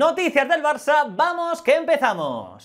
Noticias del Barça, vamos que empezamos.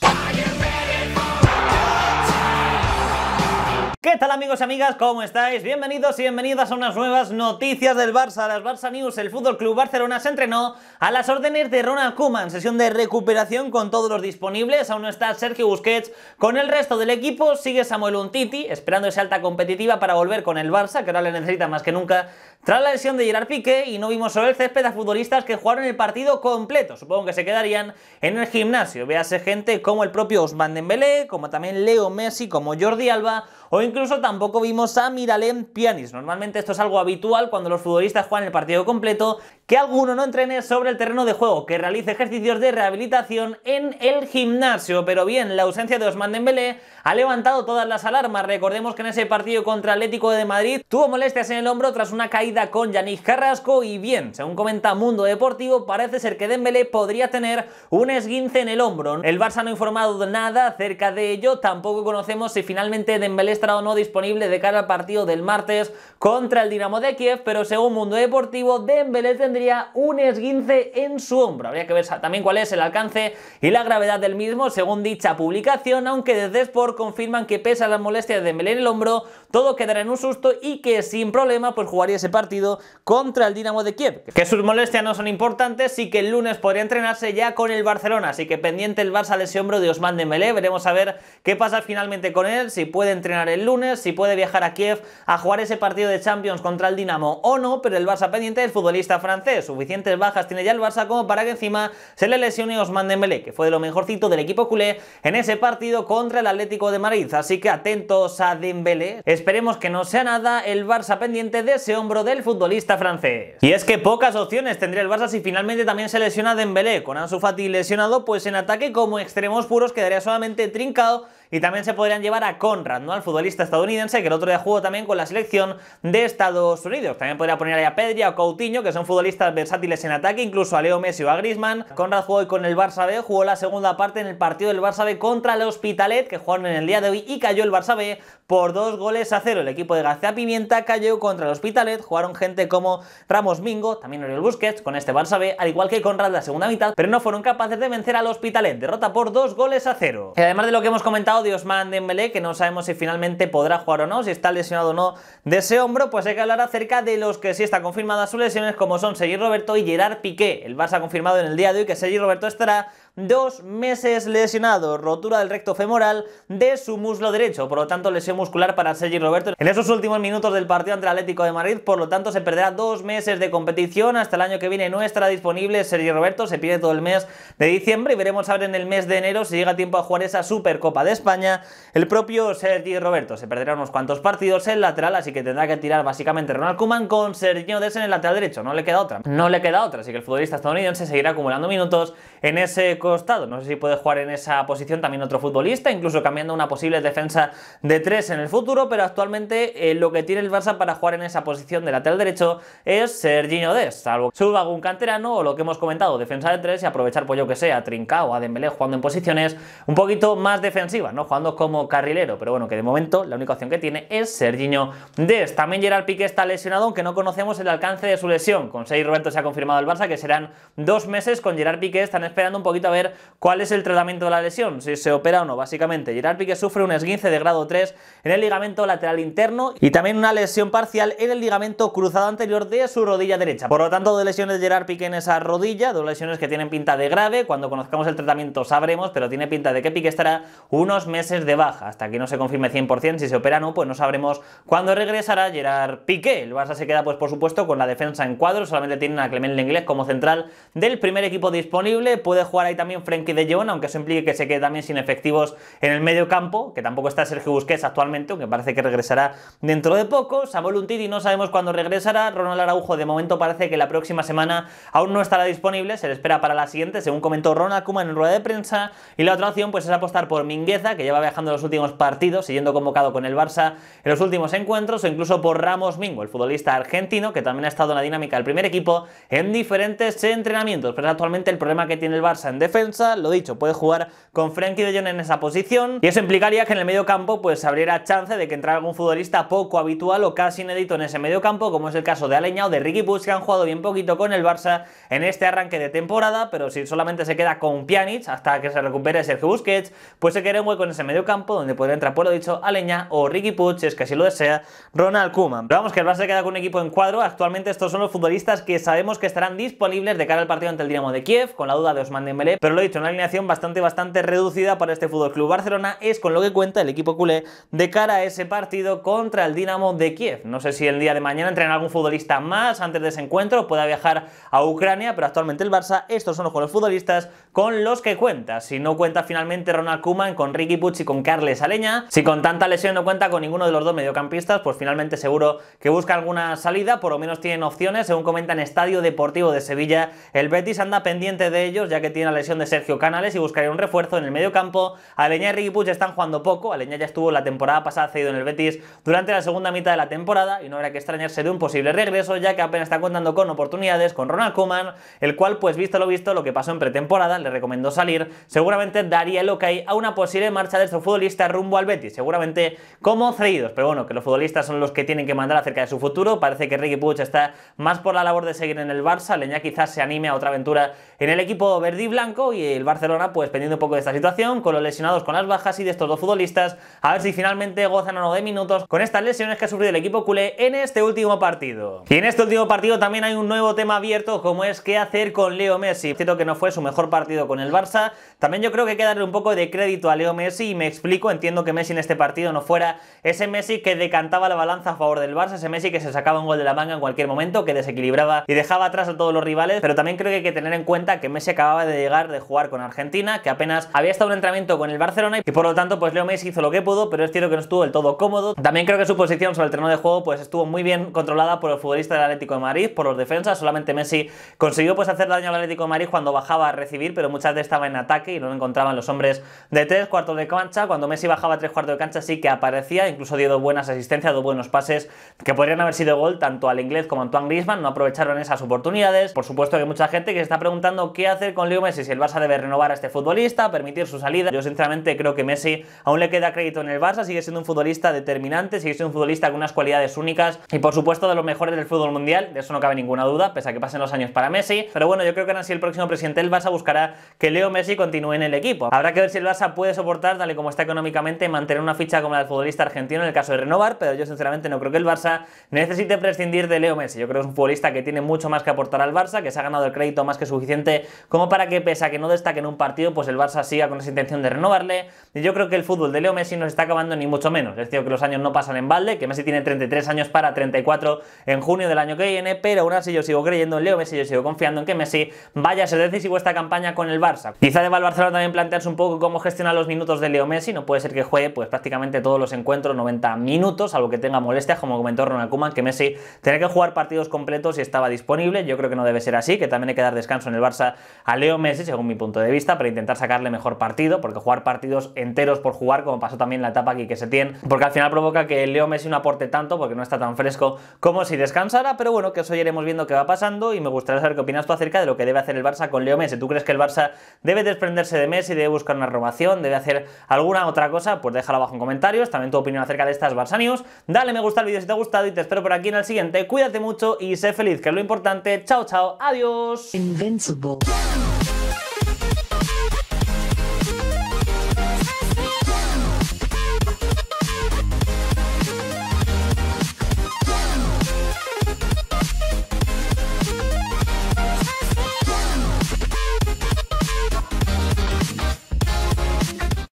¿Qué tal amigos y amigas? ¿Cómo estáis? Bienvenidos y bienvenidas a unas nuevas noticias del Barça, las Barça News. El Fútbol Club Barcelona se entrenó a las órdenes de Ronald Koeman, sesión de recuperación con todos los disponibles. Aún no está Sergio Busquets con el resto del equipo, sigue Samuel Untiti esperando esa alta competitiva para volver con el Barça, que ahora le necesita más que nunca tras la lesión de Gerard Piqué y no vimos sobre el césped a futbolistas que jugaron el partido completo. Supongo que se quedarían en el gimnasio. Véase gente como el propio Osman Dembélé, como también Leo Messi, como Jordi Alba o incluso tampoco vimos a Miralem Pianis. Normalmente esto es algo habitual cuando los futbolistas juegan el partido completo, que alguno no entrene sobre el terreno de juego, que realice ejercicios de rehabilitación en el gimnasio. Pero bien, la ausencia de Osman Dembélé ha levantado todas las alarmas. Recordemos que en ese partido contra Atlético de Madrid tuvo molestias en el hombro tras una caída con Yannick Carrasco y bien, según comenta Mundo Deportivo, parece ser que Dembélé podría tener un esguince en el hombro. El Barça no ha informado nada acerca de ello, tampoco conocemos si finalmente Dembélé está o no disponible de cara al partido del martes contra el Dinamo de Kiev, pero según Mundo Deportivo, Dembélé tendría un esguince en su hombro. Habría que ver también cuál es el alcance y la gravedad del mismo, según dicha publicación, aunque desde Sport confirman que pese a las molestias de Dembélé en el hombro, todo quedará en un susto y que sin problema pues jugaría ese partido contra el Dinamo de Kiev. Que sus molestias no son importantes y que el lunes podría entrenarse ya con el Barcelona, así que pendiente el Barça de ese hombro de Osman Dembélé, veremos a ver qué pasa finalmente con él, si puede entrenar el lunes, si puede viajar a Kiev a jugar ese partido de Champions contra el Dinamo o no, pero el Barça pendiente del futbolista francés. Suficientes bajas tiene ya el Barça como para que encima se le lesione Osman Dembélé, que fue de lo mejorcito del equipo culé en ese partido contra el Atlético de Madrid. Así que atentos a Dembélé. Esperemos que no sea nada el Barça pendiente de ese hombro del futbolista francés. Y es que pocas opciones tendría el Barça si finalmente también se lesiona Dembélé. Con Ansu Fati lesionado, pues en ataque como extremos puros quedaría solamente trincado y también se podrían llevar a Conrad, ¿no? Al futbolista estadounidense que el otro día jugó también con la selección de Estados Unidos. También podría poner ahí a Pedri o Coutinho, que son futbolistas versátiles en ataque, incluso a Leo Messi o a Griezmann. Conrad jugó hoy con el Barça B, jugó la segunda parte en el partido del Barça B contra el Hospitalet, que jugaron en el día de hoy y cayó el Barça B por dos goles a cero. El equipo de García Pimienta cayó contra el Hospitalet, jugaron gente como Ramos Mingo, también Oriol Busquets, con este Barça B, al igual que Conrad la segunda mitad, pero no fueron capaces de vencer al Hospitalet. Derrota por dos goles a cero. Y además de lo que hemos comentado de Osman que no sabemos si finalmente podrá jugar o no, si está lesionado o no de ese hombro, pues hay que hablar acerca de los que sí están confirmadas sus lesiones, como son Sergi Roberto y Gerard Piqué. El Barça ha confirmado en el día de hoy que Sergi Roberto estará dos meses lesionado, rotura del recto femoral de su muslo derecho, por lo tanto lesión muscular para Sergi Roberto en esos últimos minutos del partido ante Atlético de Madrid, por lo tanto se perderá dos meses de competición, hasta el año que viene no estará disponible Sergi Roberto, se pierde todo el mes de diciembre y veremos ahora en el mes de enero si llega tiempo a jugar esa Supercopa de España, el propio Sergi Roberto se perderá unos cuantos partidos en lateral, así que tendrá que tirar básicamente Ronald Kuman con Sergio Des en el lateral derecho, no le queda otra, no le queda otra, así que el futbolista estadounidense seguirá acumulando minutos en ese costado. No sé si puede jugar en esa posición también otro futbolista, incluso cambiando una posible defensa de tres en el futuro, pero actualmente eh, lo que tiene el Barça para jugar en esa posición de lateral derecho es Serginho Des, salvo que suba algún canterano o lo que hemos comentado, defensa de tres y aprovechar, pues yo que sea a o a Dembélé jugando en posiciones un poquito más defensivas, ¿no? Jugando como carrilero, pero bueno, que de momento la única opción que tiene es Serginho Des. También Gerard Piqué está lesionado, aunque no conocemos el alcance de su lesión. Con seis Roberto se ha confirmado el Barça que serán dos meses con Gerard Piqué, están esperando un poquito a ver cuál es el tratamiento de la lesión, si se opera o no, básicamente. Gerard Piqué sufre un esguince de grado 3 en el ligamento lateral interno y también una lesión parcial en el ligamento cruzado anterior de su rodilla derecha. Por lo tanto, dos lesiones de Gerard Piqué en esa rodilla, dos lesiones que tienen pinta de grave, cuando conozcamos el tratamiento sabremos, pero tiene pinta de que Piqué estará unos meses de baja. Hasta que no se confirme 100% si se opera o no, pues no sabremos cuándo regresará Gerard Piqué. El Barça se queda, pues por supuesto, con la defensa en cuadro, solamente tiene a Clement inglés como central del primer equipo disponible, puede jugar ahí también también Frenkie de Jong, aunque eso implique que se quede también sin efectivos en el medio campo, que tampoco está Sergio Busquets actualmente, aunque parece que regresará dentro de poco. Samuel Untiti no sabemos cuándo regresará. Ronald Araujo de momento parece que la próxima semana aún no estará disponible, se le espera para la siguiente, según comentó Ronald Koeman en rueda de prensa. Y la otra opción pues es apostar por Mingueza, que lleva viajando los últimos partidos, siguiendo convocado con el Barça en los últimos encuentros, o incluso por Ramos Mingo, el futbolista argentino, que también ha estado en la dinámica del primer equipo en diferentes entrenamientos. Pero actualmente el problema que tiene el Barça en defensa lo dicho, puede jugar con Frenkie de Jong en esa posición y eso implicaría que en el medio campo pues abriera chance de que entrara algún futbolista poco habitual o casi inédito en ese medio campo, como es el caso de Aleña o de Ricky Puig, que han jugado bien poquito con el Barça en este arranque de temporada, pero si solamente se queda con Pjanic hasta que se recupere Sergio Busquets, pues se queda un hueco en ese medio campo donde podría entrar, por pues, lo dicho, Aleña o Ricky Puig, si es que así lo desea Ronald Kuman Pero vamos, que el Barça queda con un equipo en cuadro, actualmente estos son los futbolistas que sabemos que estarán disponibles de cara al partido ante el Dinamo de Kiev, con la duda de Osman Dembélé pero lo he dicho, una alineación bastante, bastante reducida para este Fútbol Club Barcelona es con lo que cuenta el equipo culé de cara a ese partido contra el Dinamo de Kiev. No sé si el día de mañana entrena algún futbolista más antes de ese encuentro, pueda viajar a Ucrania, pero actualmente el Barça, estos son los futbolistas con los que cuenta. Si no cuenta finalmente Ronald Kuman con Ricky Pucci y con Carles Aleña, si con tanta lesión no cuenta con ninguno de los dos mediocampistas, pues finalmente seguro que busca alguna salida, por lo menos tienen opciones, según comentan Estadio Deportivo de Sevilla, el Betis anda pendiente de ellos ya que tiene la de Sergio Canales y buscaría un refuerzo en el medio campo. Aleña y Ricky Puig están jugando poco. Aleña ya estuvo la temporada pasada cedido en el Betis durante la segunda mitad de la temporada y no habrá que extrañarse de un posible regreso, ya que apenas está contando con oportunidades con Ronald Koeman, el cual, pues visto lo visto, lo que pasó en pretemporada, le recomendó salir. Seguramente daría el ok a una posible marcha de estos futbolista rumbo al Betis, seguramente como cedidos. Pero bueno, que los futbolistas son los que tienen que mandar acerca de su futuro. Parece que Ricky Puig está más por la labor de seguir en el Barça. Aleña quizás se anime a otra aventura en el equipo verde y blanco y el Barcelona pues pendiendo un poco de esta situación, con los lesionados, con las bajas y de estos dos futbolistas, a ver si finalmente gozan o no de minutos con estas lesiones que ha sufrido el equipo culé en este último partido. Y en este último partido también hay un nuevo tema abierto como es qué hacer con Leo Messi. Cierto que no fue su mejor partido con el Barça, también yo creo que hay que darle un poco de crédito a Leo Messi y me explico, entiendo que Messi en este partido no fuera ese Messi que decantaba la balanza a favor del Barça, ese Messi que se sacaba un gol de la manga en cualquier momento, que desequilibraba y dejaba atrás a todos los rivales, pero también creo que hay que tener en cuenta que Messi acababa de llegar de jugar con Argentina, que apenas había estado en entrenamiento con el Barcelona y por lo tanto pues Leo Messi hizo lo que pudo, pero es cierto que no estuvo del todo cómodo. También creo que su posición sobre el terreno de juego pues estuvo muy bien controlada por el futbolista del Atlético de Madrid, por los defensas, solamente Messi consiguió pues hacer daño al Atlético de Madrid cuando bajaba a recibir, pero muchas veces estaba en ataque y no lo encontraban los hombres de tres cuartos de cancha, cuando Messi bajaba a tres cuartos de cancha sí que aparecía, incluso dio dos buenas asistencias, dos buenos pases que podrían haber sido gol tanto al inglés como a Antoine Griezmann, no aprovecharon esas oportunidades. Por supuesto que mucha gente que se está preguntando qué hacer con Leo Messi, si el Barça debe renovar a este futbolista, permitir su salida. Yo sinceramente creo que Messi aún le queda crédito en el Barça, sigue siendo un futbolista determinante, sigue siendo un futbolista con unas cualidades únicas y por supuesto de los mejores del fútbol mundial, de eso no cabe ninguna duda, pese a que pasen los años para Messi. Pero bueno, yo creo que ahora sí el próximo presidente del Barça buscará que Leo Messi continúe en el equipo. Habrá que ver si el Barça puede soportar, dale como está económicamente, mantener una ficha como la del futbolista argentino en el caso de renovar, pero yo sinceramente no creo que el Barça necesite prescindir de Leo Messi. Yo creo que es un futbolista que tiene mucho más que aportar al Barça, que se ha ganado el crédito más que suficiente como para que pese que no destaque en un partido, pues el Barça siga con esa intención de renovarle. Y yo creo que el fútbol de Leo Messi no se está acabando ni mucho menos. Es cierto que los años no pasan en balde, que Messi tiene 33 años para 34 en junio del año que viene, pero aún así yo sigo creyendo en Leo Messi, yo sigo confiando en que Messi vaya a ser decisivo esta campaña con el Barça. Quizá deba el Barcelona también plantearse un poco cómo gestionar los minutos de Leo Messi, no puede ser que juegue pues prácticamente todos los encuentros 90 minutos, algo que tenga molestias, como comentó Ronald Koeman, que Messi tenía que jugar partidos completos y estaba disponible. Yo creo que no debe ser así, que también hay que dar descanso en el Barça a Leo Messi, según mi punto de vista, para intentar sacarle mejor partido, porque jugar partidos enteros por jugar, como pasó también en la etapa aquí que se tiene, porque al final provoca que Leo Messi no aporte tanto, porque no está tan fresco como si descansara, pero bueno, que eso iremos viendo qué va pasando y me gustaría saber qué opinas tú acerca de lo que debe hacer el Barça con Leo Messi. ¿Tú crees que el Barça debe desprenderse de Messi, debe buscar una renovación, debe hacer alguna otra cosa? Pues déjalo abajo en comentarios, también tu opinión acerca de estas Barça News, dale me gusta al vídeo si te ha gustado y te espero por aquí en el siguiente, cuídate mucho y sé feliz, que es lo importante, chao chao, adiós.